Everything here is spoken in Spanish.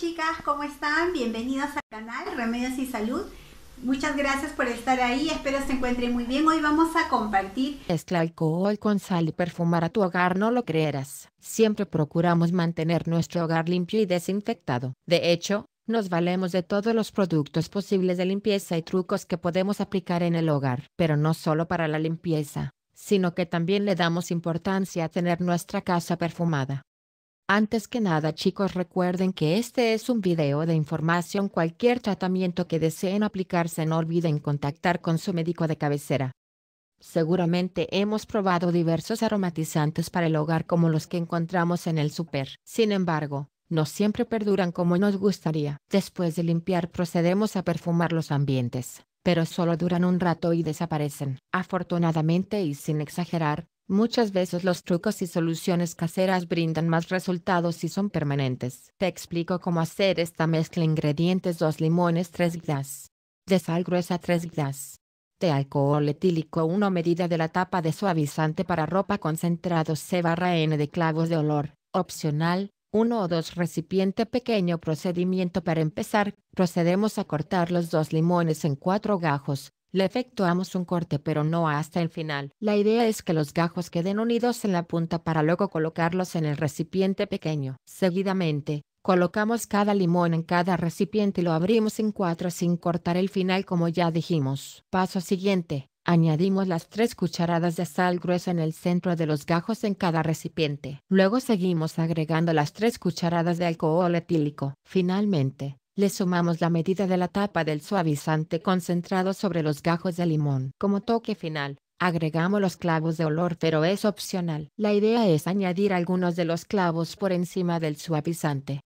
chicas, ¿cómo están? Bienvenidas al canal Remedios y Salud. Muchas gracias por estar ahí, espero se encuentren muy bien. Hoy vamos a compartir... Mezcla este alcohol con sal y perfumar a tu hogar, no lo creerás. Siempre procuramos mantener nuestro hogar limpio y desinfectado. De hecho, nos valemos de todos los productos posibles de limpieza y trucos que podemos aplicar en el hogar, pero no solo para la limpieza, sino que también le damos importancia a tener nuestra casa perfumada. Antes que nada chicos recuerden que este es un video de información cualquier tratamiento que deseen aplicarse no olviden contactar con su médico de cabecera. Seguramente hemos probado diversos aromatizantes para el hogar como los que encontramos en el super. Sin embargo, no siempre perduran como nos gustaría. Después de limpiar procedemos a perfumar los ambientes, pero solo duran un rato y desaparecen. Afortunadamente y sin exagerar, Muchas veces los trucos y soluciones caseras brindan más resultados si son permanentes. Te explico cómo hacer esta mezcla. Ingredientes 2 limones 3 glas. De sal gruesa 3 glas. De alcohol etílico 1 medida de la tapa de suavizante para ropa concentrado C barra N de clavos de olor. Opcional. 1 o 2 recipiente pequeño procedimiento para empezar, procedemos a cortar los dos limones en 4 gajos, le efectuamos un corte pero no hasta el final. La idea es que los gajos queden unidos en la punta para luego colocarlos en el recipiente pequeño. Seguidamente, colocamos cada limón en cada recipiente y lo abrimos en cuatro sin cortar el final como ya dijimos. Paso siguiente. Añadimos las tres cucharadas de sal gruesa en el centro de los gajos en cada recipiente. Luego seguimos agregando las tres cucharadas de alcohol etílico. Finalmente, le sumamos la medida de la tapa del suavizante concentrado sobre los gajos de limón. Como toque final, agregamos los clavos de olor pero es opcional. La idea es añadir algunos de los clavos por encima del suavizante.